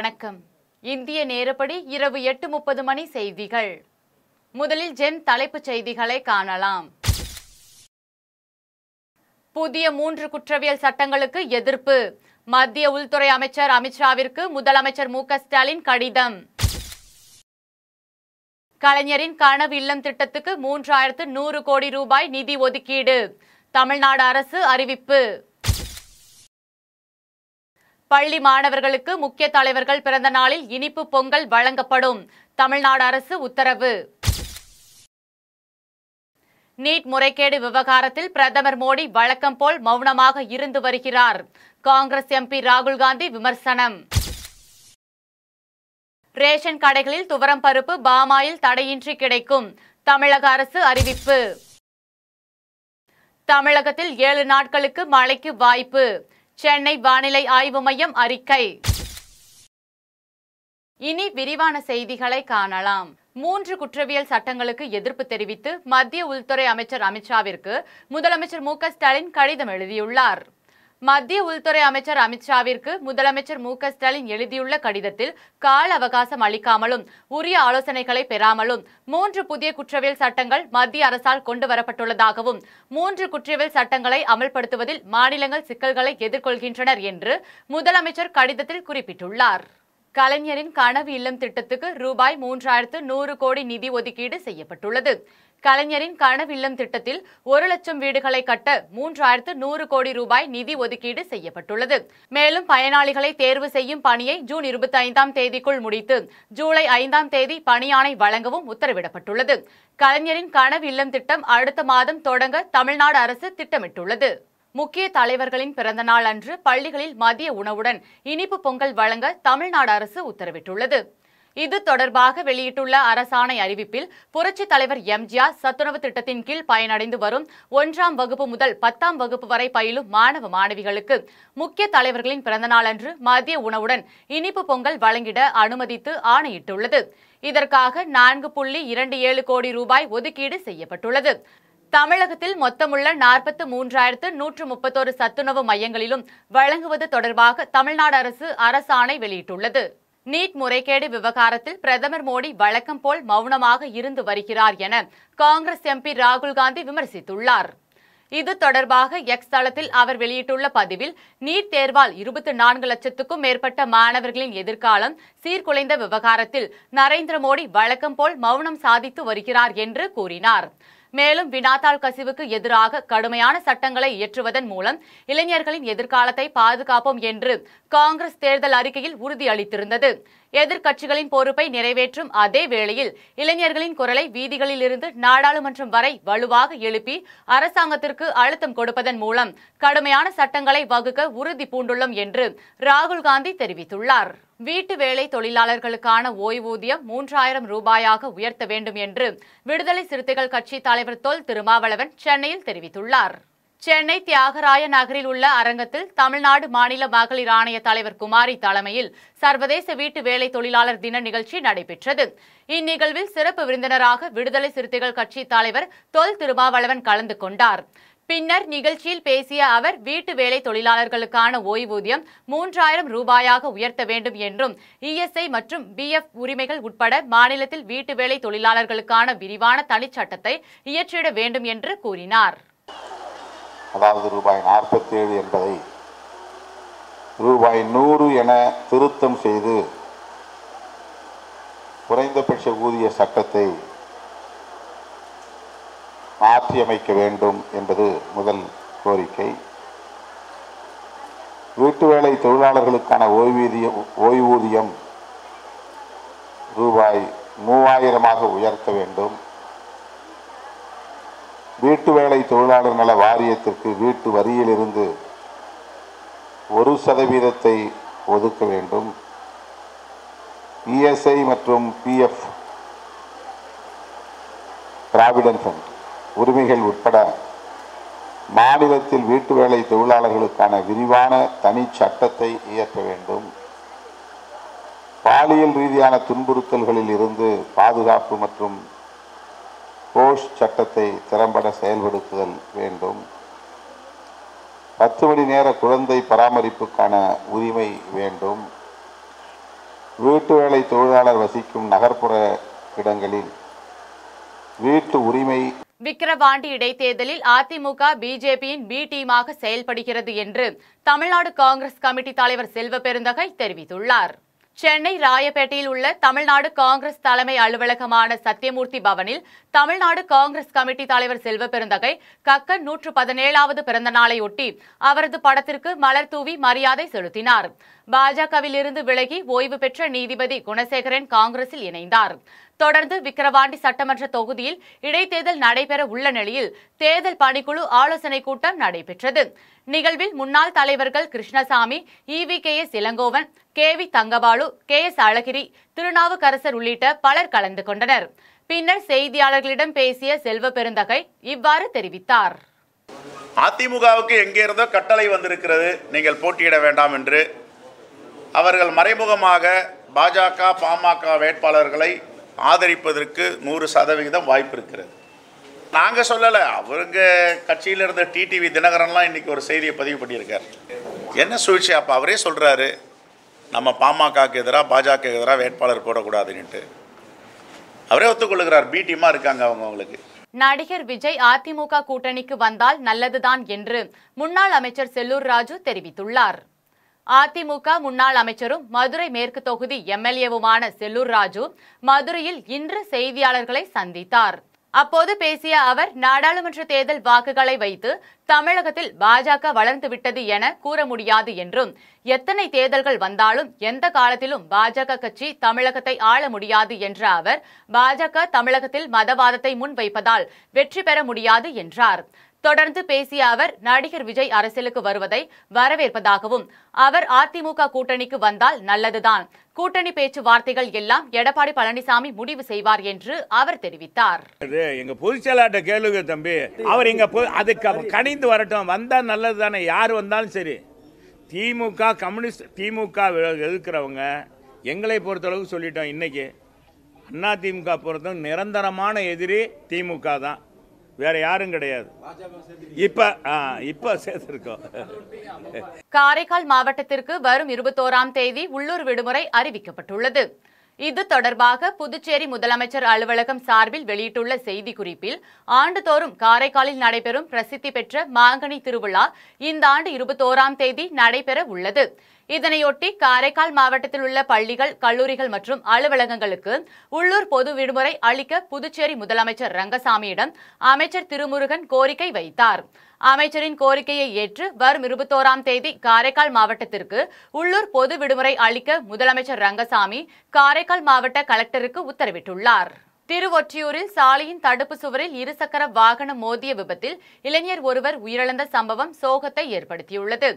வணக்கம் இந்திய நேரப்படி இரவு எட்டு முப்பது மணி செய்திகள் முதலில் ஜென் தலைப்புச் செய்திகளை காணலாம் புதிய மூன்று குற்றவியல் சட்டங்களுக்கு எதிர்ப்பு மத்திய உள்துறை அமைச்சர் அமித்ஷாவிற்கு முதலமைச்சர் மு ஸ்டாலின் கடிதம் கலைஞரின் கனவு இல்லம் திட்டத்துக்கு மூன்றாயிரத்து நூறு கோடி ரூபாய் நிதி ஒதுக்கீடு தமிழ்நாடு அரசு அறிவிப்பு பள்ளி மாணவர்களுக்கு முக்கிய தலைவர்கள் பிறந்த நாளில் இனிப்பு பொங்கல் வழங்கப்படும் தமிழ்நாடு அரசு உத்தரவு நீட் முறைகேடு விவகாரத்தில் பிரதமர் மோடி வழக்கம் போல் மௌனமாக இருந்து வருகிறார் காங்கிரஸ் எம்பி ராகுல் காந்தி விமர்சனம் ரேஷன் கடைகளில் துவரம் பருப்பு பாமாயில் தடையின்றி கிடைக்கும் தமிழக அரசு அறிவிப்பு தமிழகத்தில் ஏழு நாட்களுக்கு மழைக்கு வாய்ப்பு சென்னை வானிலை ஆய்வு மையம் அறிக்கை இனி விரிவான செய்திகளை காணலாம் மூன்று குற்றவியல் சட்டங்களுக்கு எதிர்ப்பு தெரிவித்து மத்திய உள்துறை அமைச்சர் அமித்ஷாவிற்கு முதலமைச்சர் மு ஸ்டாலின் கடிதம் எழுதியுள்ளார் மத்திய உள்துறை அமைச்சர் அமித்ஷாவிற்கு முதலமைச்சர் மு ஸ்டாலின் எழுதியுள்ள கடிதத்தில் கால அவகாசம் அளிக்காமலும் உரிய ஆலோசனைகளை பெறாமலும் மூன்று புதிய குற்றவியல் சட்டங்கள் மத்திய அரசால் கொண்டு வரப்பட்டுள்ளதாகவும் மூன்று குற்றவியல் சட்டங்களை அமல்படுத்துவதில் மாநிலங்கள் சிக்கல்களை எதிர்கொள்கின்றனர் என்று முதலமைச்சர் கடிதத்தில் குறிப்பிட்டுள்ளார் கலைஞரின் கனவு இல்லம் திட்டத்துக்கு ரூபாய் மூன்றாயிரத்து நூறு கோடி நிதி ஒதுக்கீடு செய்யப்பட்டுள்ளது கலைஞரின் கனவில்லம் திட்டத்தில் ஒரு லட்சம் வீடுகளை கட்ட மூன்றாயிரத்து நூறு கோடி ரூபாய் நிதி ஒதுக்கீடு செய்யப்பட்டுள்ளது மேலும் பயனாளிகளை தேர்வு செய்யும் பணியை ஜூன் இருபத்தி ஐந்தாம் தேதிக்குள் முடித்து ஜூலை ஐந்தாம் தேதி பணியாணை வழங்கவும் உத்தரவிடப்பட்டுள்ளது கலைஞரின் கனவில்லம் திட்டம் அடுத்த மாதம் தொடங்க தமிழ்நாடு அரசு திட்டமிட்டுள்ளது முக்கிய தலைவர்களின் பிறந்தநாள் அன்று பள்ளிகளில் மதிய உணவுடன் இனிப்பு பொங்கல் வழங்க தமிழ்நாடு அரசு உத்தரவிட்டுள்ளது இது தொடர்பாக வெளியிட்டுள்ள அரசாணை அறிவிப்பில் புரட்சித் தலைவர் எம்ஜிஆர் சத்துணவு திட்டத்தின் கீழ் பயனடைந்து வரும் ஒன்றாம் வகுப்பு முதல் பத்தாம் வகுப்பு வரை பயிலும் மாணவ மாணவிகளுக்கு முக்கிய தலைவர்களின் பிறந்தநாளன்று மதிய உணவுடன் இனிப்பு பொங்கல் வழங்கிட அனுமதித்து ஆணையிட்டுள்ளது இதற்காக நான்கு புள்ளி இரண்டு ஏழு கோடி ரூபாய் ஒதுக்கீடு செய்யப்பட்டுள்ளது தமிழகத்தில் மொத்தமுள்ள நாற்பத்து மூன்றாயிரத்து நூற்று முப்பத்தோரு சத்துணவு மையங்களிலும் வழங்குவது தொடர்பாக தமிழ்நாடு அரசு அரசாணை வெளியிட்டுள்ளது நீட் முறைகேடு விவகாரத்தில் பிரதமர் மோடி வழக்கம் போல் மௌனமாக இருந்து வருகிறார் என காங்கிரஸ் எம்பி ராகுல் காந்தி விமர்சித்துள்ளார் இது தொடர்பாக எக்ஸ் தளத்தில் அவர் வெளியிட்டுள்ள பதிவில் நீட் தேர்வால் இருபத்தி நான்கு லட்சத்துக்கும் மேற்பட்ட மாணவர்களின் எதிர்காலம் சீர்குலைந்த விவகாரத்தில் நரேந்திர மோடி வழக்கம் போல் மௌனம் சாதித்து வருகிறார் என்று கூறினார் மேலும் வினாத்தாள் கசிவுக்கு எதிராக கடுமையான சட்டங்களை இயற்றுவதன் மூலம் இளைஞர்களின் எதிர்காலத்தை பாதுகாப்போம் என்று காங்கிரஸ் தேர்தல் அறிக்கையில் உறுதியளித்திருந்தது எதிர்க்கட்சிகளின் பொறுப்பை நிறைவேற்றும் அதே வேளையில் இளைஞர்களின் குரலை வீதிகளிலிருந்து நாடாளுமன்றம் வரை வலுவாக எழுப்பி அரசாங்கத்திற்கு அழுத்தம் கொடுப்பதன் மூலம் கடுமையான சட்டங்களை வகுக்க உறுதி பூண்டுள்ளோம் என்று ராகுல் காந்தி தெரிவித்துள்ளார் வீட்டு வேலை தொழிலாளர்களுக்கான ஓய்வூதியம் மூன்றாயிரம் ரூபாயாக உயர்த்த வேண்டும் என்று விடுதலை சிறுத்தைகள் கட்சி தலைவர் தொல் திருமாவளவன் சென்னையில் தெரிவித்துள்ளார் சென்னை தியாகராய நகரில் உள்ள அரங்கத்தில் தமிழ்நாடு மாநில மகளிர் ஆணைய தலைவர் குமாரி தலைமையில் சர்வதேச வீட்டு வேலை தொழிலாளர் தின நிகழ்ச்சி நடைபெற்றது இந்நிகழ்வில் சிறப்பு விருந்தினராக விடுதலை சிறுத்தைகள் கட்சி தலைவர் தொல் திருமாவளவன் கலந்து கொண்டார் பின்னர் நிகழ்ச்சியில் பேசிய அவர் வீட்டு வேலை தொழிலாளர்களுக்கான ஓய்வூதியம் மூன்றாயிரம் ரூபாயாக உயர்த்த வேண்டும் என்றும் இஎஸ்ஐ மற்றும் பிஎஃப் உரிமைகள் உட்பட மாநிலத்தில் வீட்டு வேலை தொழிலாளர்களுக்கான விரிவான தனிச்சட்டத்தை இயற்றிட வேண்டும் என்று கூறினார் அதாவது ரூபாய் ஏழு என்பதை ரூபாய் நூறு என திருத்தம் செய்து குறைந்தபட்ச ஊதிய சட்டத்தை மாற்றியமைக்க வேண்டும் என்பது முதல் கோரிக்கை வீட்டு வேலை தொழிலாளர்களுக்கான ஓய்வூதிய ஓய்வூதியம் ரூபாய் மூவாயிரமாக உயர்த்த வேண்டும் வீட்டு வேலை தொழிலாளர் நல வாரியத்திற்கு வீட்டு வரியிலிருந்து ஒரு சதவீதத்தை ஒதுக்க வேண்டும் இஎஸ்ஐ e மற்றும் பிஎஃப் பிராவிடன் ஃபண்ட் உரிமைகள் உட்பட மாநிலத்தில் வீட்டு வேலை தொழிலாளர்களுக்கான விரிவான தனி சட்டத்தை இயற்ற வேண்டும் பாலியல் ரீதியான துன்புறுத்தல்களில் இருந்து பாதுகாப்பு மற்றும் கோஷ் சட்டத்தை திறம்பட செயல்படுத்துதல் வேண்டும் பத்து மணி நேர குழந்தை பராமரிப்புக்கான உரிமை வேண்டும் வீட்டு வேலை தொழிலாளர் வசிக்கும் நகர்ப்புற இடங்களில் வீட்டு உரிமை விக்கிரவாண்டி இடைத்தேர்தலில் அதிமுக பிஜேபியின் பி டீமாக செயல்படுகிறது என்று தமிழ்நாடு காங்கிரஸ் கமிட்டி தலைவர் செல்வ பெருந்தகை தெரிவித்துள்ளார் சென்னை ராயப்பேட்டையில் உள்ள தமிழ்நாடு காங்கிரஸ் தலைமை அலுவலகமான சத்தியமூர்த்தி பவனில் தமிழ்நாடு காங்கிரஸ் கமிட்டி தலைவர் செல்வ பெருந்தகை கக்கன் நூற்று பதினேழாவது பிறந்த நாளையொட்டி அவரது படத்திற்கு மலர் தூவி மரியாதை செலுத்தினார் பாஜகவிலிருந்து விலகி ஓய்வு பெற்ற நீதிபதி குணசேகரன் காங்கிரஸில் இணைந்தார் தொடர்ந்து விக்கிரவாண்டி சட்டமன்ற தொகுதியில் இடைத்தேர்தல் நடைபெற உள்ள நிலையில் தேர்தல் பணிக்குழு ஆலோசனை கூட்டம் நடைபெற்றது நிகழ்வில் முன்னாள் தலைவர்கள் Krishnasamy E V K S Elangovan K V Thangabalu K S Alagiri Thirunavukkarasar உள்ளிட்ட பலர் கலந்து கொண்டனர் பின்னர் செய்தியாளர்களிடம் பேசிய செல்வ பெருந்தகை இவ்வாறு தெரிவித்தார் அதிமுகவுக்கு எங்கே இருந்தோ கட்டளை வந்திருக்கிறது நீங்கள் போட்டியிட வேண்டாம் என்று அவர்கள் மறைமுகமாக பாஜக பாமக வேட்பாளர்களை ஆதரிப்பதற்கு நூறு சதவிகிதம் வாய்ப்பு இருக்கிறது நாங்கள் சொல்லலை அவருங்க கட்சியில் இருந்த டிடிவி தினகரன்லாம் இன்றைக்கி ஒரு செய்தியை பதிவு பண்ணியிருக்கார் என்ன சூழ்ச்சி அப்போ அவரே சொல்கிறாரு நம்ம பாமகக்கு எதிராக பாஜக எதிராக வேட்பாளர் போடக்கூடாதுன்ட்டு அவரே ஒத்துக்கொள்கிறார் பீட்டியமாக இருக்காங்க அவங்க அவங்களுக்கு நடிகர் விஜய் அதிமுக கூட்டணிக்கு வந்தால் நல்லதுதான் என்று முன்னாள் அமைச்சர் செல்லூர் ராஜு தெரிவித்துள்ளார் அதிமுக முன்னாள் அமைச்சரும் மதுரை மேற்கு தொகுதி எம்எல்ஏவுமான செல்லூர் ராஜு மதுரையில் இன்று செய்தியாளர்களை சந்தித்தார் அப்போது பேசிய அவர் நாடாளுமன்ற தேர்தல் வாக்குகளை வைத்து தமிழகத்தில் பாஜக வளர்ந்துவிட்டது என கூற முடியாது என்றும் எத்தனை தேர்தல்கள் வந்தாலும் எந்த காலத்திலும் பாஜக கட்சி தமிழகத்தை ஆள முடியாது என்ற அவர் பாஜக தமிழகத்தில் மதவாதத்தை முன்வைப்பதால் வெற்றி பெற முடியாது என்றார் தொடர்ந்து பேசிய அவர் நடிகர் விஜய் அரசியலுக்கு வருவதை வரவேற்பதாகவும் அவர் அதிமுக கூட்டணிக்கு வந்தால் நல்லதுதான் கூட்டணி பேச்சுவார்த்தைகள் எல்லாம் எடப்பாடி பழனிசாமி முடிவு செய்வார் என்று அவர் தெரிவித்தார் எங்க பொதுச்செயலாட்ட கேளுங்க தம்பி அவர் இங்க அதுக்கு கணிந்து வரட்டும் வந்தா நல்லது தானே யார் வந்தாலும் சரி திமுக கம்யூனிஸ்ட் திமுக எதிர்க்கிறவங்க எங்களை பொறுத்தளவுக்கு சொல்லிட்டோம் இன்னைக்கு அதிமுக பொறுத்தவரை நிரந்தரமான எதிரி திமுக தான் வேற யாரும் கிடையாது இப்ப இப்ப சேர்த்திருக்கோம் காரைக்கால் மாவட்டத்திற்கு வரும் இருபத்தோராம் தேதி உள்ளூர் விடுமுறை அறிவிக்கப்பட்டுள்ளது இது தொடர்பாக புதுச்சேரி முதலமைச்சர் அலுவலகம் சார்பில் வெளியிட்டுள்ள செய்திக்குறிப்பில் ஆண்டுதோறும் காரைக்காலில் நடைபெறும் பிரசித்தி பெற்ற மாங்கனி திருவிழா இந்த ஆண்டு இருபத்தோராம் தேதி நடைபெற உள்ளது இதனையொட்டி காரைக்கால் மாவட்டத்தில் உள்ள பள்ளிகள் கல்லூரிகள் மற்றும் அலுவலகங்களுக்கு உள்ளூர் பொது விடுமுறை அளிக்க புதுச்சேரி முதலமைச்சர் ரங்கசாமியிடம் அமைச்சர் திருமுருகன் கோரிக்கை வைத்தார் அமைச்சரின் கோரிக்கையை ஏற்று வரும் இருபத்தோராம் தேதி காரைக்கால் மாவட்டத்திற்கு உள்ளூர் பொது விடுமுறை அளிக்க முதலமைச்சர் ரங்கசாமி காரைக்கால் மாவட்ட கலெக்டருக்கு உத்தரவிட்டுள்ளார் திருவொற்றியூரில் சாலையின் தடுப்பு சுவரில் இருசக்கர வாகனம் மோதிய விபத்தில் இளைஞர் ஒருவர் உயிரிழந்த சம்பவம் சோகத்தை ஏற்படுத்தியுள்ளது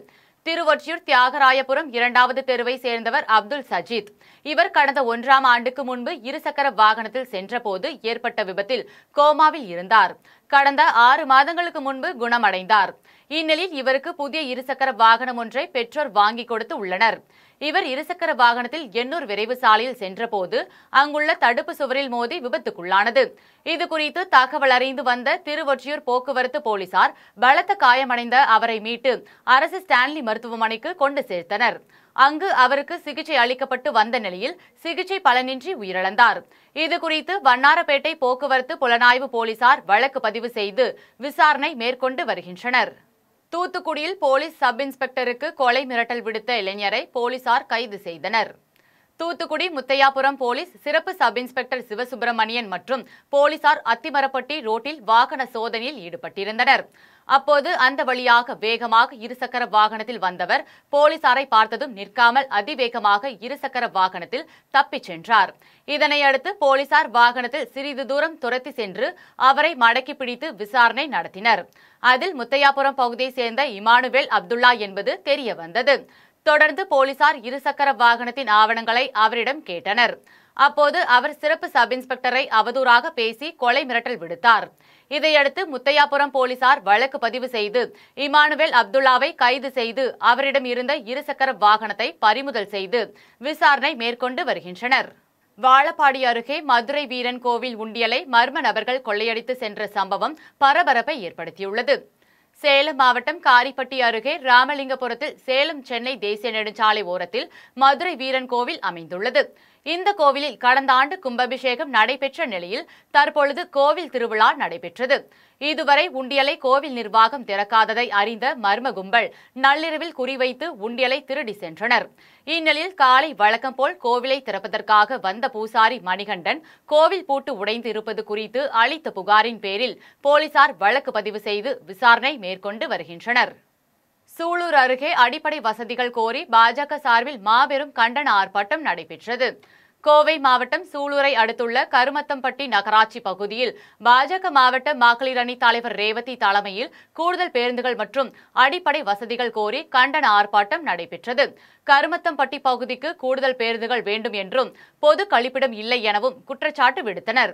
திருவொற்றியூர் தியாகராயபுரம் இரண்டாவது தெருவை சேர்ந்தவர் அப்துல் சஜித் இவர் கடந்த ஒன்றாம் ஆண்டுக்கு முன்பு இருசக்கர வாகனத்தில் சென்றபோது ஏற்பட்ட விபத்தில் கோமாவில் இருந்தார் கடந்த ஆறு மாதங்களுக்கு முன்பு குணமடைந்தார் இந்நிலையில் இவருக்கு புதிய இருசக்கர வாகனம் ஒன்றை பெற்றோர் வாங்கி கொடுத்து உள்ளனர் இவர் இருசக்கர வாகனத்தில் எண்ணூர் விரைவு சாலையில் சென்றபோது அங்குள்ள தடுப்பு சுவரில் மோதி விபத்துக்குள்ளானது இதுகுறித்து தகவல் அறிந்து வந்த திருவொற்றியூர் போக்குவரத்து போலீசார் பலத்த காயமடைந்த அவரை மீட்டு அரசு ஸ்டான்லி மருத்துவமனைக்கு கொண்டு சேர்த்தனர் அங்கு அவருக்கு சிகிச்சை அளிக்கப்பட்டு வந்த நிலையில் சிகிச்சை பலனின்றி உயிரிழந்தார் இது குறித்து வண்ணாரப்பேட்டை போக்குவரத்து புலனாய்வு போலீசார் வழக்கு பதிவு செய்து விசாரணை மேற்கொண்டு வருகின்றனர் தூத்துக்குடியில் போலீஸ் சப் இன்ஸ்பெக்டருக்கு கொலை மிரட்டல் விடுத்த இளைஞரை போலீசார் கைது செய்தனர் தூத்துக்குடி முத்தையாபுரம் போலீஸ் சிறப்பு சப் இன்ஸ்பெக்டர் சிவசுப்பிரமணியன் மற்றும் போலீசார் அத்திமரப்பட்டி ரோட்டில் வாகன சோதனையில் ஈடுபட்டிருந்தனர் அப்போது அந்த வழியாக வேகமாக இருசக்கர வாகனத்தில் வந்தவர் போலீசாரை பார்த்ததும் நிற்காமல் அதிவேகமாக இருசக்கர வாகனத்தில் தப்பிச் சென்றார் இதனையடுத்து போலீசார் வாகனத்தில் சிறிது தூரம் துரத்தி சென்று அவரை மடக்கி பிடித்து விசாரணை நடத்தினர் அதில் முத்தையாபுரம் பகுதியை சேர்ந்த இமானுவேல் அப்துல்லா என்பது தெரிய வந்தது தொடர்ந்து போலீசார் இருசக்கர வாகனத்தின் ஆவணங்களை அவரிடம் கேட்டனர் அப்போது அவர் சிறப்பு சப் இன்ஸ்பெக்டரை அவதூறாக பேசி கொலை மிரட்டல் விடுத்தார் இதையடுத்து முத்தையாபுரம் போலீசார் வழக்கு பதிவு செய்து இமானுவேல் அப்துல்லாவை கைது செய்து அவரிடம் இருந்த இருசக்கர வாகனத்தை பறிமுதல் செய்து விசாரணை மேற்கொண்டு வருகின்றனர் வாழப்பாடி அருகே மதுரை வீரன் கோவில் உண்டியலை மர்ம நபர்கள் கொள்ளையடித்து சென்ற சம்பவம் பரபரப்பை ஏற்படுத்தியுள்ளது சேலம் மாவட்டம் காரிப்பட்டி அருகே ராமலிங்கபுரத்தில் சேலம் சென்னை தேசிய நெடுஞ்சாலை ஓரத்தில் மதுரை வீரன் கோவில் அமைந்துள்ளது இந்த கோவிலில் கடந்த ஆண்டு கும்பாபிஷேகம் நடைபெற்ற நிலையில் தற்பொழுது கோவில் திருவிழா நடைபெற்றது இதுவரை உண்டியலை கோவில் நிர்வாகம் திறக்காததை அறிந்த மர்ம கும்பல் நள்ளிரவில் குறிவைத்து உண்டியலை திருடி சென்றனர் இந்நிலையில் காலை வழக்கம் போல் கோவிலை திறப்பதற்காக வந்த பூசாரி மணிகண்டன் கோவில் பூட்டு உடைந்து இருப்பது குறித்து அளித்த புகாரின் பேரில் போலீசார் வழக்கு பதிவு செய்து விசாரணை மேற்கொண்டு வருகின்றனர் சூலூர் அருகே அடிப்படை வசதிகள் கோரி பாஜக சார்பில் மாபெரும் கண்டன ஆர்ப்பாட்டம் நடைபெற்றது கோவை மாவட்டம் சூலூரை அடுத்துள்ள கருமத்தம்பட்டி நகராட்சி பகுதியில் பாஜக மாவட்ட மகளிர் அணி தலைவர் ரேவதி தலைமையில் கூடுதல் பேருந்துகள் மற்றும் அடிப்படை வசதிகள் கோரி கண்டன ஆர்ப்பாட்டம் நடைபெற்றது கருமத்தம்பட்டி பகுதிக்கு கூடுதல் பேருந்துகள் வேண்டும் என்றும் பொது கழிப்பிடம் இல்லை எனவும் குற்றச்சாட்டு விடுத்தனர்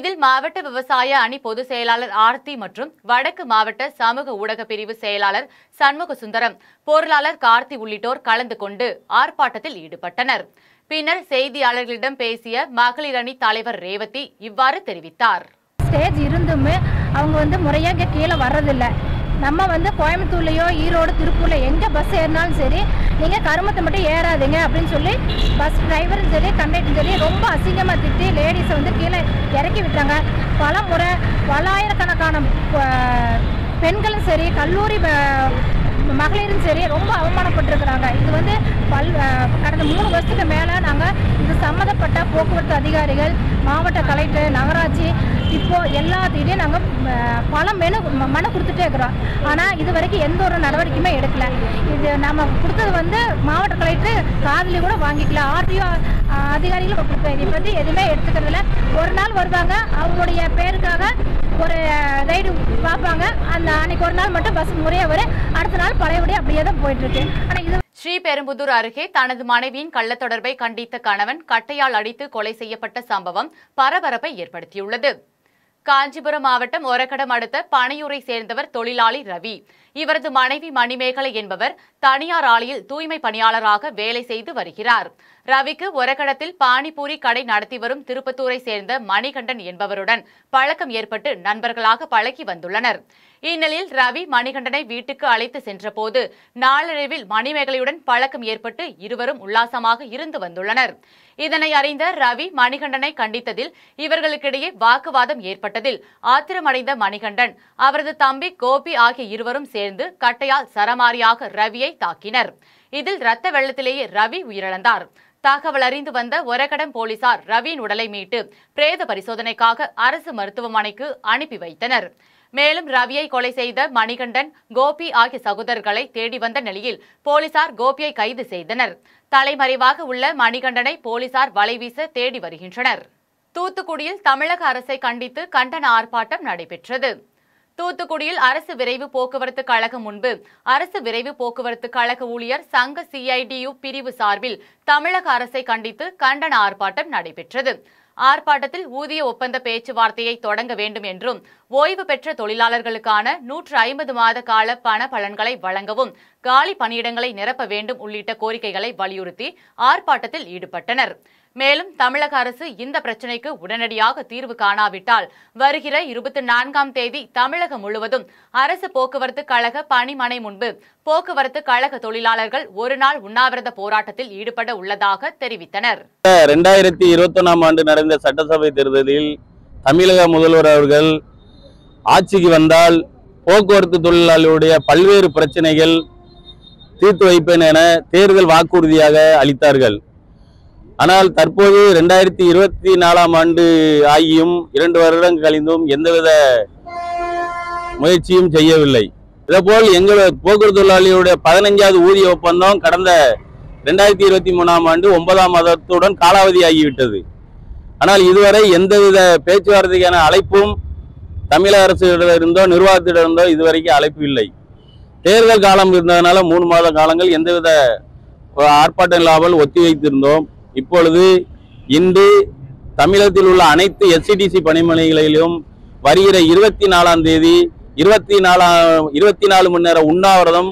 இதில் மாவட்ட விவசாய அணி பொதுச் செயலாளர் ஆர்த்தி மற்றும் வடக்கு மாவட்ட சமூக ஊடக பிரிவு செயலாளர் சண்முக சுந்தரம் பொருளாளர் கார்த்தி உள்ளிட்டோர் கலந்து கொண்டு ஆர்ப்பாட்டத்தில் ஈடுபட்டனர் பின்னர் செய்தியாளர்களிடம் பேசிய மகளிர் அணி தலைவர் ரேவதி இவ்வாறு தெரிவித்தார் ஸ்டேஜ் இருந்துமே அவங்க வந்து முறையாக கீழே வர்றதில்லை நம்ம வந்து கோயம்புத்தூர்லையோ ஈரோடு திருப்பூரில் எங்கே பஸ் ஏறினாலும் சரி நீங்கள் கருமத்தை மட்டும் ஏறாதீங்க அப்படின்னு சொல்லி பஸ் டிரைவரும் சரி கண்டக்டரும் சரி ரொம்ப அசிங்கமாக திட்டி லேடிஸை வந்து கீழே இறக்கி விட்டாங்க பல முறை பல்லாயிரக்கணக்கான பெண்களும் சரி கல்லூரி மகளிரும் சரி ரொம்ப அவமானப்பட்டிருக்கிறாங்க இது வந்து பல் கடந்த மூணு வருஷத்துக்கு மேலே நாங்கள் இது சம்மந்தப்பட்ட போக்குவரத்து அதிகாரிகள் மாவட்ட கலெக்டர் நகராட்சி இப்போது எல்லாத்தையுமே நாங்கள் பல மெனு மனு கொடுத்துட்டே இருக்கிறோம் ஆனால் இது வரைக்கும் எந்த ஒரு நடவடிக்கையுமே எடுக்கலை இது நம்ம கொடுத்தது வந்து மாவட்ட கலெக்டர் காதலி கூட வாங்கிக்கல ஆர்டிஓ அதிகாரிகளும் இப்போ வந்து எதுவுமே எடுத்துக்கிறதில்ல ஒரு நாள் வருவாங்க அவங்களுடைய பேருக்காக ஒரு ரைடு பார்ப்பாங்க அந்த அன்னைக்கு ஒரு நாள் மட்டும் பஸ் முறையாக வரும் அடுத்த நாள் பழையபடி அப்படியே தான் போயிட்டுருக்கு ஆனால் இது ஸ்ரீபெரும்புதூர் அருகே தனது மனைவியின் கள்ள தொடர்பை கண்டித்த கணவன் கட்டையால் அடித்து கொலை செய்யப்பட்ட சம்பவம் பரபரப்பை ஏற்படுத்தியுள்ளது காஞ்சிபுரம் மாவட்டம் ஒரக்கடம் அடுத்த பனையூரை சேர்ந்தவர் தொழிலாளி ரவி இவரது மனைவி மணிமேகலை என்பவர் தனியார் ஆலையில் தூய்மை பணியாளராக வேலை செய்து வருகிறார் ரவிக்கு ஒரக்கடத்தில் பானிபூரி கடை நடத்தி வரும் திருப்பத்தூரை சேர்ந்த மணிகண்டன் என்பவருடன் பழக்கம் ஏற்பட்டு நண்பர்களாக பழகி வந்துள்ளனர் இந்நிலையில் ரவி மணிகண்டனை வீட்டுக்கு அழைத்து சென்றபோது நாளடைவில் மணிமேகலையுடன் பழக்கம் ஏற்பட்டு இருவரும் உல்லாசமாக இருந்து வந்துள்ளனர் இதனை அறிந்த ரவி மணிகண்டனை கண்டித்ததில் இவர்களுக்கிடையே வாக்குவாதம் ஏற்பட்டதில் ஆத்திரமடைந்த மணிகண்டன் அவரது தம்பி கோபி ஆகிய இருவரும் சேர்ந்து கட்டையால் சரமாரியாக ரவியை தாக்கினர் இதில் ரத்த வெள்ளத்திலேயே ரவி உயிரிழந்தார் தகவல் அறிந்து வந்த ஒரகடம் போலீசார் ரவியின் உடலை மீட்டு பிரேத பரிசோதனைக்காக அரசு மருத்துவமனைக்கு அனுப்பி வைத்தனர் மேலும் ரவியை கொலை செய்த மணிகண்டன் கோபி ஆகிய சகோதரர்களை தேடி வந்த நிலையில் போலீசார் கோபியை கைது செய்தனர் தலைமறைவாக உள்ள மணிகண்டனை போலீசார் வலைவீச தேடி வருகின்றனர் தூத்துக்குடியில் தமிழக அரசை கண்டித்து கண்டன ஆர்ப்பாட்டம் நடைபெற்றது தூத்துக்குடியில் அரசு விரைவு போக்குவரத்து கழகம் முன்பு அரசு விரைவு போக்குவரத்து கழக ஊழியர் சங்க சிஐடியு பிரிவு சார்பில் தமிழக அரசை கண்டித்து கண்டன ஆர்ப்பாட்டம் நடைபெற்றது ஆர்ப்பாட்டத்தில் ஊதிய ஒப்பந்த பேச்சுவார்த்தையை தொடங்க வேண்டும் என்றும் ஓய்வு பெற்ற தொழிலாளர்களுக்கான நூற்று ஐம்பது மாத கால பண பலன்களை வழங்கவும் காலி பணியிடங்களை நிரப்ப வேண்டும் உள்ளிட்ட கோரிக்கைகளை வலியுறுத்தி ஆர்ப்பாட்டத்தில் ஈடுபட்டனர் மேலும் தமிழக அரசு இந்த பிரச்சினைக்கு உடனடியாக தீர்வு காணாவிட்டால் வருகிற இருபத்தி நான்காம் தேதி தமிழகம் முழுவதும் அரசு போக்குவரத்து கழக பணிமனை முன்பு போக்குவரத்து கழக தொழிலாளர்கள் ஒருநாள் உண்ணாவிரத போராட்டத்தில் ஈடுபட உள்ளதாக தெரிவித்தனர் இரண்டாயிரத்தி இருபத்தி ஒன்றாம் ஆண்டு நடந்த சட்டசபை தேர்தலில் தமிழக முதல்வர் அவர்கள் ஆட்சிக்கு வந்தால் போக்குவரத்து தொழிலாளர்களுடைய பல்வேறு பிரச்சனைகள் தீர்த்து வைப்பேன் என தேர்தல் வாக்குறுதியாக அளித்தார்கள் ஆனால் தற்போது ரெண்டாயிரத்தி இருபத்தி நாலாம் ஆண்டு ஆகியும் இரண்டு வருடம் கழிந்தும் எந்தவித முயற்சியும் செய்யவில்லை இதேபோல் எங்களுடைய போக்குவரத்து தொழிலாளியுடைய பதினைஞ்சாவது ஊதிய ஒப்பந்தம் கடந்த ரெண்டாயிரத்தி இருபத்தி மூணாம் ஆண்டு ஒன்பதாம் மாதத்துடன் காலாவதி ஆகிவிட்டது ஆனால் இதுவரை எந்தவித பேச்சுவார்த்தைக்கான அழைப்பும் தமிழக இருந்தோ நிர்வாகத்திடம் இருந்தோ இதுவரைக்கும் அழைப்பு இல்லை தேர்தல் காலம் இருந்ததுனால மூணு மாத காலங்கள் எந்தவித ஆர்ப்பாட்டம் இல்லாமல் ஒத்தி வைத்திருந்தோம் இப்பொழுது இன்று தமிழகத்தில் உள்ள அனைத்து எஸ்சிடிசி பணிமனைகளிலும் வருகிற இருபத்தி நாலாம் தேதி இருபத்தி நாலாம் இருபத்தி நாலு மணி நேர உண்ணாவிரதம்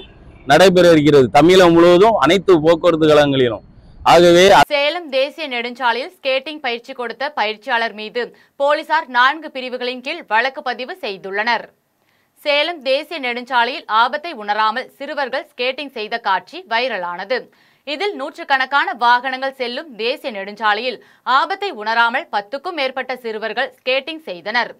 நடைபெற இருக்கிறது தமிழகம் முழுவதும் அனைத்து போக்குவரத்து கழகங்களிலும் ஆகவே சேலம் தேசிய நெடுஞ்சாலையில் ஸ்கேட்டிங் பயிற்சி கொடுத்த பயிற்சியாளர் மீது போலீசார் நான்கு பிரிவுகளின் கீழ் வழக்கு பதிவு செய்துள்ளனர் சேலம் தேசிய நெடுஞ்சாலையில் ஆபத்தை உணராமல் சிறுவர்கள் ஸ்கேட்டிங் செய்த காட்சி வைரலானது இதில் நூற்றுக்கணக்கான வாகனங்கள் செல்லும் தேசிய நெடுஞ்சாலையில் ஆபத்தை உணராமல் பத்துக்கும் மேற்பட்ட சிறுவர்கள் ஸ்கேட்டிங் செய்தனர்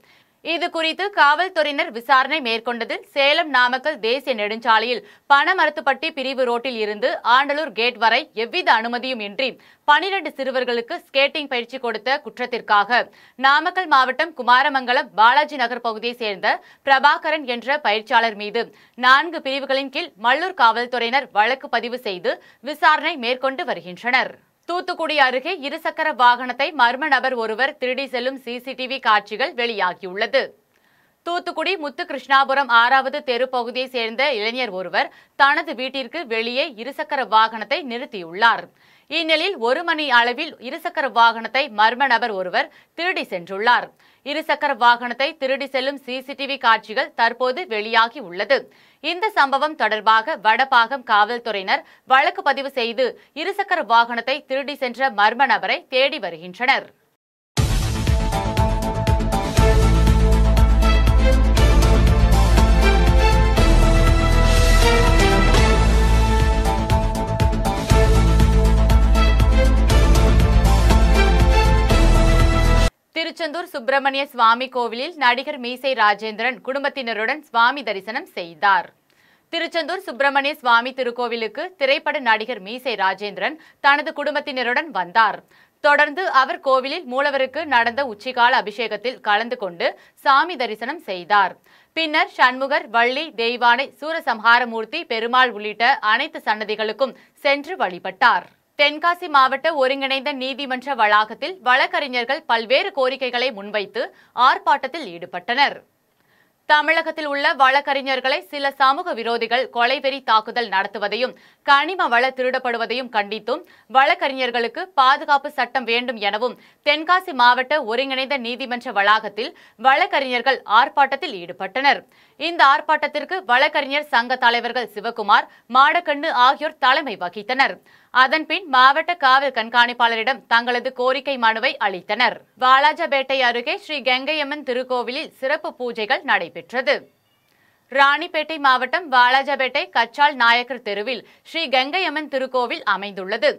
இது குறித்து காவல்துறையினர் விசாரணை மேற்கொண்டதில் சேலம் நாமக்கல் தேசிய நெடுஞ்சாலையில் பணமரத்துப்பட்டி பிரிவு ரோட்டில் இருந்து ஆண்டலூர் கேட் வரை எவ்வித அனுமதியும் இன்றி பனிரெண்டு சிறுவர்களுக்கு ஸ்கேட்டிங் பயிற்சி கொடுத்த குற்றத்திற்காக நாமக்கல் மாவட்டம் குமாரமங்கலம் பாலாஜி நகர் பகுதியைச் சேர்ந்த பிரபாகரன் என்ற பயிற்சியாளர் மீது நான்கு பிரிவுகளின் கீழ் மல்லூர் காவல்துறையினர் வழக்கு பதிவு செய்து விசாரணை மேற்கொண்டு வருகின்றனர் தூத்துக்குடி அருகே இருசக்கர வாகனத்தை மர்ம நபர் ஒருவர் திருடி செல்லும் சிசிடிவி காட்சிகள் வெளியாகியுள்ளது தூத்துக்குடி முத்து கிருஷ்ணாபுரம் ஆறாவது தெரு பகுதியை சேர்ந்த இளைஞர் ஒருவர் தனது வீட்டிற்கு வெளியே இருசக்கர வாகனத்தை நிறுத்தியுள்ளார் இந்நிலையில் ஒரு மணி அளவில் இருசக்கர வாகனத்தை மர்ம நபர் ஒருவர் திருடி சென்றுள்ளார் இருசக்கர வாகனத்தை திருடி செல்லும் சிசிடிவி காட்சிகள் தற்போது வெளியாகி உள்ளது இந்த சம்பவம் தொடர்பாக வடபாகம் காவல்துறையினர் வழக்கு பதிவு செய்து இருசக்கர வாகனத்தை திருடி சென்ற மர்ம நபரை தேடி வருகின்றனர் திருச்செந்தூர் சுப்பிரமணிய சுவாமி கோவிலில் நடிகர் மீசை ராஜேந்திரன் குடும்பத்தினருடன் சுவாமி தரிசனம் செய்தார் திருச்செந்தூர் சுப்பிரமணிய சுவாமி திருக்கோவிலுக்கு திரைப்பட நடிகர் மீசை ராஜேந்திரன் தனது குடும்பத்தினருடன் வந்தார் தொடர்ந்து அவர் கோவிலில் மூலவருக்கு நடந்த உச்சிகால அபிஷேகத்தில் கலந்து கொண்டு சாமி தரிசனம் செய்தார் பின்னர் சண்முகர் வள்ளி தெய்வானை சூரசம்ஹாரமூர்த்தி பெருமாள் உள்ளிட்ட அனைத்து சன்னதிகளுக்கும் சென்று வழிபட்டார் தென்காசி மாவட்ட ஒருங்கிணைந்த நீதிமன்ற வளாகத்தில் வழக்கறிஞர்கள் பல்வேறு கோரிக்கைகளை முன்வைத்து ஆர்ப்பாட்டத்தில் ஈடுபட்டனர் தமிழகத்தில் உள்ள வழக்கறிஞர்களை சில சமூக விரோதிகள் கொலைவெறி தாக்குதல் நடத்துவதையும் கனிம வள திருடப்படுவதையும் கண்டித்தும் வழக்கறிஞர்களுக்கு பாதுகாப்பு சட்டம் வேண்டும் எனவும் தென்காசி மாவட்ட ஒருங்கிணைந்த நீதிமன்ற வளாகத்தில் வழக்கறிஞர்கள் ஆர்ப்பாட்டத்தில் ஈடுபட்டனர் இந்த ஆர்ப்பாட்டத்திற்கு வழக்கறிஞர் சங்க தலைவர்கள் சிவகுமார் மாடக்கண்ணு ஆகியோர் தலைமை வகித்தனர் அதன்பின் மாவட்ட காவல் கண்காணிப்பாளரிடம் தங்களது கோரிக்கை மனுவை அளித்தனர் வாலாஜபேட்டை அருகே ஸ்ரீ கங்கையம்மன் திருக்கோவிலில் சிறப்பு பூஜைகள் நடைபெற்றது ராணிப்பேட்டை மாவட்டம் வாலாஜபேட்டை கச்சால் நாயக்கர் தெருவில் ஸ்ரீ கங்கையம்மன் திருக்கோவில் அமைந்துள்ளது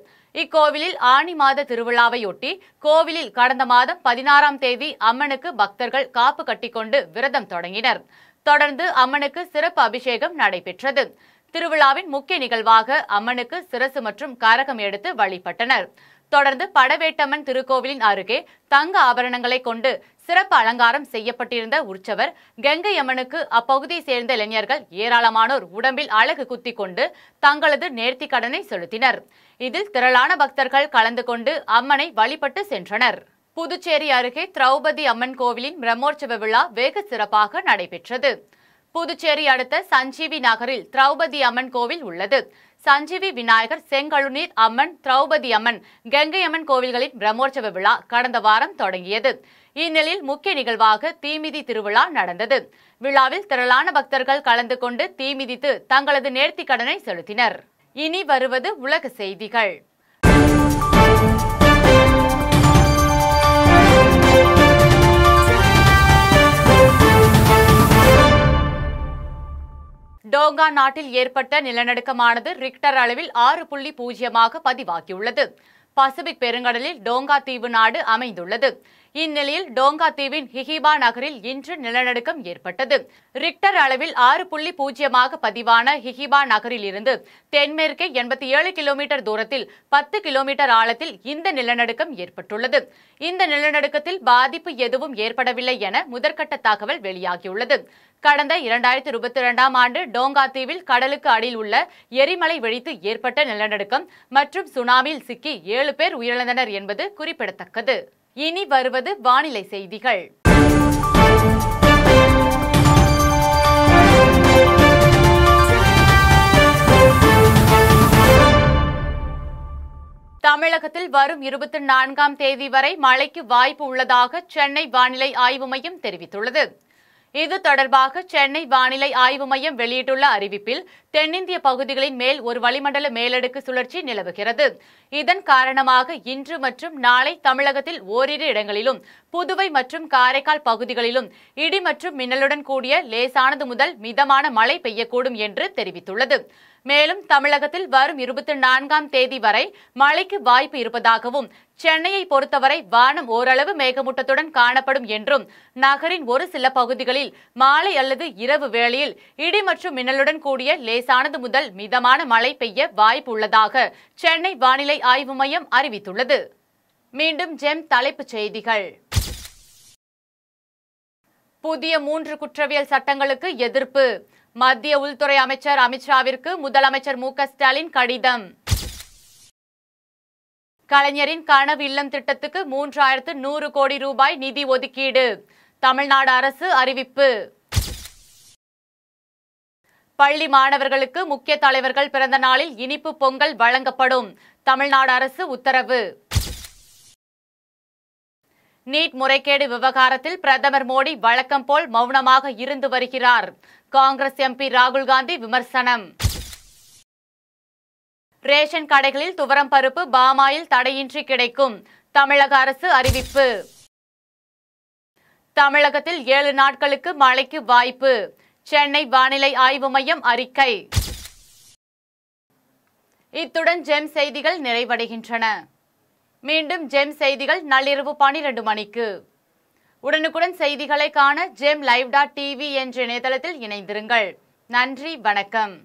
இக்கோவிலில் ஆணி மாத திருவிழாவையொட்டி கோவிலில் கடந்த மாதம் பதினாறாம் தேதி அம்மனுக்கு பக்தர்கள் காப்பு கட்டிக்கொண்டு விரதம் தொடங்கினர் தொடர்ந்து அம்மனுக்கு சிறப்பு அபிஷேகம் நடைபெற்றது திருவிழாவின் முக்கிய நிகழ்வாக அம்மனுக்கு சிரசு மற்றும் காரகம் எடுத்து வழிபட்டனர் தொடர்ந்து படவேட்டம்மன் திருக்கோவிலின் அருகே தங்க ஆபரணங்களை கொண்டு சிறப்பு அலங்காரம் செய்யப்பட்டிருந்த உற்சவர் கங்கை அம்மனுக்கு அப்பகுதியை சேர்ந்த இளைஞர்கள் ஏராளமானோர் உடம்பில் அழகு குத்தி கொண்டு தங்களது நேர்த்தி கடனை செலுத்தினர் இதில் திரளான பக்தர்கள் கலந்து கொண்டு அம்மனை வழிபட்டு சென்றனர் புதுச்சேரி அருகே திரௌபதி அம்மன் கோவிலின் பிரம்மோற்சவ விழா வெகு சிறப்பாக நடைபெற்றது புதுச்சேரி அடுத்த சஞ்சீவி நகரில் திரௌபதி அம்மன் கோவில் உள்ளது சஞ்சீவி விநாயகர் செங்கழுநீர் அம்மன் திரௌபதி அம்மன் கங்கை அம்மன் கோவில்களின் பிரம்மோற்சவ விழா கடந்த வாரம் தொடங்கியது இந்நிலையில் முக்கிய நிகழ்வாக தீமிதி திருவிழா நடந்தது விழாவில் திரளான பக்தர்கள் கலந்து கொண்டு தீமிதித்து தங்களது நேர்த்திக் கடனை செலுத்தினர் இனி வருவது உலக செய்திகள் டோங்கா நாட்டில் ஏற்பட்ட நிலநடுக்கமானது ரிக்டர் அளவில் ஆறு புள்ளி பூஜ்ஜியமாக பதிவாகியுள்ளது பசிபிக் பெருங்கடலில் டோங்கா தீவு நாடு அமைந்துள்ளது இந்நிலையில் டோங்கா தீவின் ஹிஹிபா நகரில் இன்று நிலநடுக்கம் ஏற்பட்டது ரிக்டர் அளவில் ஆறு புள்ளி பூஜ்ஜியமாக பதிவான ஹிஹிபா நகரில் இருந்து தென்மேற்கே எண்பத்தி ஏழு கிலோமீட்டர் தூரத்தில் பத்து கிலோமீட்டர் ஆழத்தில் இந்த நிலநடுக்கம் ஏற்பட்டுள்ளது இந்த நிலநடுக்கத்தில் பாதிப்பு எதுவும் ஏற்படவில்லை என முதற்கட்ட தகவல் வெளியாகியுள்ளது கடந்த இரண்டாயிரத்தி இருபத்தி இரண்டாம் ஆண்டு டோங்கா தீவில் கடலுக்கு அடியில் உள்ள எரிமலை வெடித்து ஏற்பட்ட நிலநடுக்கம் மற்றும் சுனாமியில் சிக்கி ஏழு பேர் உயிரிழந்தனர் என்பது குறிப்பிடத்தக்கது இனி வருவது வானிலை செய்திகள் தமிழகத்தில் வரும் இருபத்தி நான்காம் தேதி வரை மழைக்கு வாய்ப்பு உள்ளதாக சென்னை வானிலை ஆய்வு மையம் தெரிவித்துள்ளது இது தொடர்பாக சென்னை வானிலை ஆய்வு மையம் வெளியிட்டுள்ள அறிவிப்பில் தென்னிந்திய பகுதிகளின் மேல் ஒரு வளிமண்டல மேலடுக்கு சுழற்சி நிலவுகிறது இதன் காரணமாக இன்று மற்றும் நாளை தமிழகத்தில் ஓரிரு இடங்களிலும் புதுவை மற்றும் காரைக்கால் பகுதிகளிலும் இடி மற்றும் மின்னலுடன் கூடிய லேசானது முதல் மிதமான மழை பெய்யக்கூடும் என்று தெரிவித்துள்ளது மேலும் தமிழகத்தில் வரும் இருபத்தி நான்காம் தேதி வரை மழைக்கு வாய்ப்பு இருப்பதாகவும் சென்னையை பொறுத்தவரை வானம் ஓரளவு மேகமூட்டத்துடன் காணப்படும் என்றும் நகரின் ஒரு சில பகுதிகளில் மாலை அல்லது இரவு வேளையில் இடி மற்றும் மின்னலுடன் கூடிய லேசானது முதல் மிதமான மழை பெய்ய வாய்ப்பு உள்ளதாக சென்னை வானிலை ஆய்வு மையம் அறிவித்துள்ளது மீண்டும் ஜெம் தலைப்புச் செய்திகள் புதிய மூன்று குற்றவியல் சட்டங்களுக்கு எதிர்ப்பு மத்திய உள்துறை அமைச்சர் அமித்ஷாவிற்கு முதலமைச்சர் மு ஸ்டாலின் கடிதம் கலைஞரின் கனவு இல்லம் திட்டத்துக்கு மூன்றாயிரத்து நூறு கோடி ரூபாய் நிதி ஒதுக்கீடு தமிழ்நாடு அரசு அறிவிப்பு பள்ளி மாணவர்களுக்கு முக்கிய தலைவர்கள் பிறந்த நாளில் இனிப்பு பொங்கல் வழங்கப்படும் தமிழ்நாடு அரசு உத்தரவு நீட் முறைகேடு விவகாரத்தில் பிரதமர் மோடி வழக்கம் போல் மௌனமாக இருந்து வருகிறார் காங்கிரஸ் எம்பி ராகுல் காந்தி விமர்சனம் ரேஷன் கடைகளில் துவரம் பருப்பு பாமாயில் தடையின்றி கிடைக்கும் தமிழக அரசு அறிவிப்பு தமிழகத்தில் ஏழு நாட்களுக்கு மழைக்கு வாய்ப்பு சென்னை வானிலை ஆய்வு மையம் அறிக்கை இத்துடன் ஜெம் செய்திகள் நிறைவடைகின்றன மீண்டும் ஜெம் செய்திகள் நள்ளிரவு பனிரெண்டு மணிக்கு உடனுக்குடன் செய்திகளை காண ஜெம் லைவ் டாட் டிவி என்ற இணையதளத்தில் இணைந்திருங்கள் நன்றி வணக்கம்